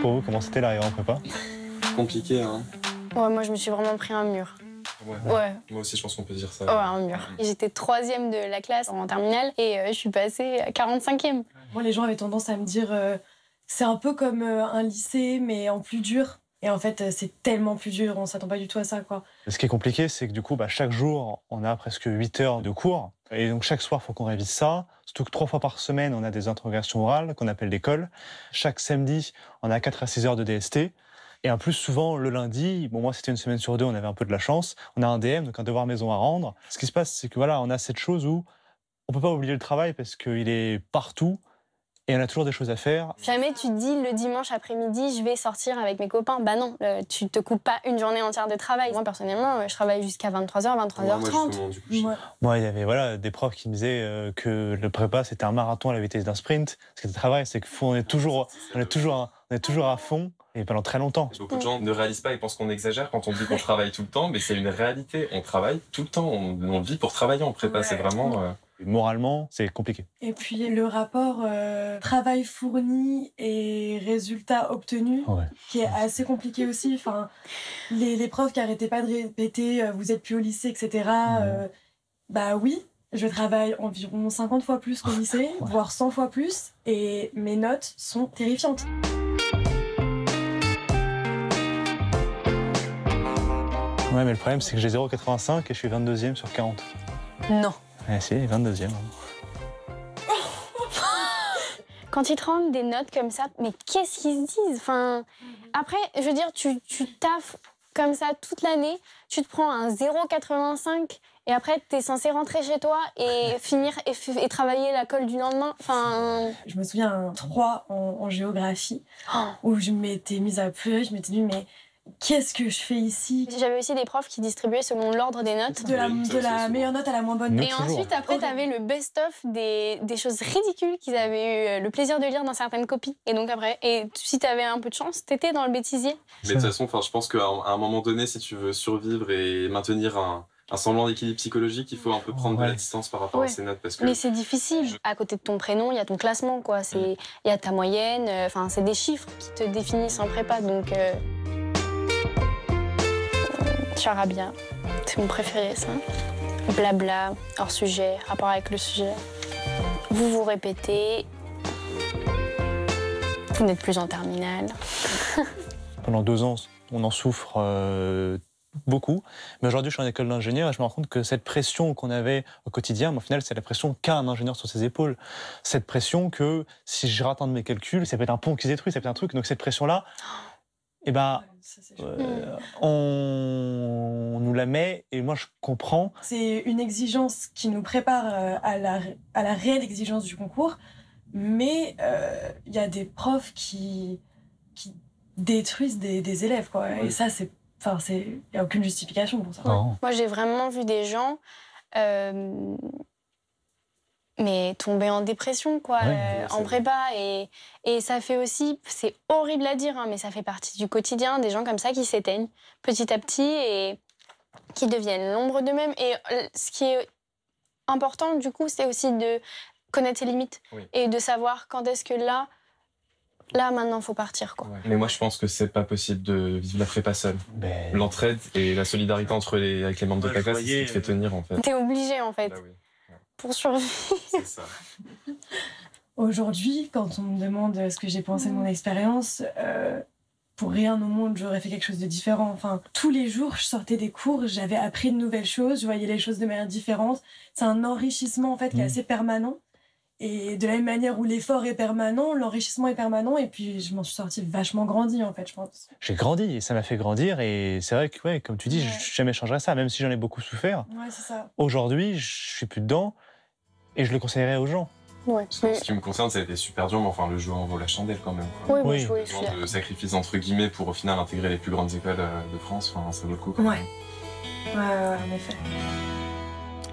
Pour vous, comment c'était l'arrivée en prépa Compliqué, hein Ouais, moi, je me suis vraiment pris un mur. Ouais. Moi aussi, je pense qu'on peut dire ça. Ouais, un mur. J'étais troisième de la classe en terminale et euh, je suis passée 45e. Moi, les gens avaient tendance à me dire euh, c'est un peu comme euh, un lycée, mais en plus dur. Et en fait, c'est tellement plus dur, on s'attend pas du tout à ça. quoi. Ce qui est compliqué, c'est que du coup, bah, chaque jour, on a presque 8 heures de cours. Et donc, chaque soir, il faut qu'on révise ça. Surtout que trois fois par semaine, on a des interrogations orales qu'on appelle des Chaque samedi, on a 4 à 6 heures de DST. Et en plus, souvent, le lundi, bon, moi, c'était une semaine sur deux, on avait un peu de la chance. On a un DM, donc un devoir maison à rendre. Ce qui se passe, c'est que voilà, on a cette chose où on peut pas oublier le travail parce qu'il est partout et on a toujours des choses à faire. Jamais tu te dis le dimanche après-midi, je vais sortir avec mes copains. Bah non, euh, tu te coupes pas une journée entière de travail. Moi, personnellement, euh, je travaille jusqu'à 23h, 23h30. moi, il y avait voilà, des profs qui me disaient euh, que le prépa, c'était un marathon à la vitesse d'un sprint. Ce qui était travail, c'est qu'on est est est toujours à fond. Et pendant très longtemps. Beaucoup de gens ne réalisent pas et pensent qu'on exagère quand on dit qu'on travaille tout le temps, mais c'est une réalité. On travaille tout le temps. On, vit pour travailler en prépa. C'est vraiment. Euh, moralement, c'est compliqué. Et puis le rapport euh, travail fourni et résultat obtenu, qui est assez compliqué aussi. Enfin, les, les profs qui arrêtaient pas de répéter euh, vous êtes plus au lycée, etc. bah oui, je travaille environ 50 fois plus qu'au oh, lycée, voire 100 fois plus, et mes notes sont terrifiantes. mais le problème, c'est que j'ai 0,85 et je suis 22e sur 40. Non. Eh si, 22e. Quand ils te rendent des notes comme ça, mais qu'est-ce qu'ils se disent enfin, Après, je veux dire, tu, tu taffes comme ça toute l'année, tu te prends un 0,85 et après, tu es censé rentrer chez toi et finir et, travailler la colle du lendemain. Enfin... Je me souviens un 3 en, géographie oh. où je m'étais mise à pleurer, je m'étais dit, mais qu'est-ce que je fais ici J'avais aussi des profs qui distribuaient selon l'ordre des notes. De la, meilleure note à la moins bonne. note. et ensuite, après, tu avais le best-of des, choses ridicules qu'ils avaient eu euh, le plaisir de lire dans certaines copies. Et donc après, et si tu avais un peu de chance, t'étais dans le bêtisier. Mais de toute façon, je pense qu'à un moment donné, si tu veux survivre et maintenir un, semblant d'équilibre psychologique, il faut un peu prendre de la distance par rapport à ces notes parce que. Mais c'est difficile. À côté de ton prénom, il y a ton classement, quoi. C'est, il y a ta moyenne. Euh, enfin, c'est des chiffres qui te définissent en prépa, donc. Euh, bien, C'est mon préféré, ça. Blabla, hors sujet, rapport avec le sujet. Vous vous répétez. Vous n'êtes plus en terminale. Pendant deux ans, on en souffre euh, beaucoup. Mais aujourd'hui, je suis en école d'ingénieur et je me rends compte que cette pression qu'on avait au quotidien, au final, c'est la pression qu'a un ingénieur sur ses épaules. Cette pression que si je rate un de mes calculs, ça peut être un pont qui se détruit, ça peut être un truc. Donc cette pression-là, oh eh ben, euh, on, nous la met et moi je comprends. C'est une exigence qui nous prépare euh, à la, à la réelle exigence du concours, mais il euh, y a des profs qui, détruisent des, élèves. Et ça, c'est, enfin, c'est, il n'y a aucune justification pour ça. Moi, j'ai vraiment vu des gens mais tomber en dépression, quoi, euh, en prépa. Et, et, ça fait aussi, c'est horrible à dire, hein, mais ça fait partie du quotidien des gens comme ça qui s'éteignent petit à petit et qui deviennent l'ombre d'eux-mêmes. Et euh, ce qui est important, du coup, c'est aussi de connaître ses limites et de savoir quand est-ce que là, là maintenant faut partir quoi. Mais moi je pense que c'est pas possible de vivre la prépa seule. Ben. L'entraide et la solidarité entre les avec les membres de la classe, c'est ce qui te fait tenir en fait. T'es obligé en fait. Bah pour survivre. Aujourd'hui, quand on me demande ce que j'ai pensé de mon mm. expérience, euh, pour rien au monde, j'aurais fait quelque chose de différent. Enfin, tous les jours, je sortais des cours, j'avais appris de nouvelles choses, je voyais les choses de manière différente. C'est un enrichissement en fait qui est mm. assez permanent. Et de la même manière où l'effort est permanent, l'enrichissement est permanent, et puis je m'en suis sortie vachement grandie, en fait, je pense. J'ai grandi, et ça m'a fait grandir, et c'est vrai que, ouais, comme tu dis, je jamais changerais ça, même si j'en ai beaucoup souffert. Ouais, c'est ça. Aujourd'hui, je suis plus dedans, et je le conseillerais aux gens. Ouais. Ce qui me concerne, ça a été super dur, mais enfin, le jeu en vaut la chandelle quand même. Quoi. Oui, oui. de sacrifice entre guillemets pour au final intégrer les plus grandes écoles euh, de France, enfin, ça vaut le coup quand Ouais, en effet.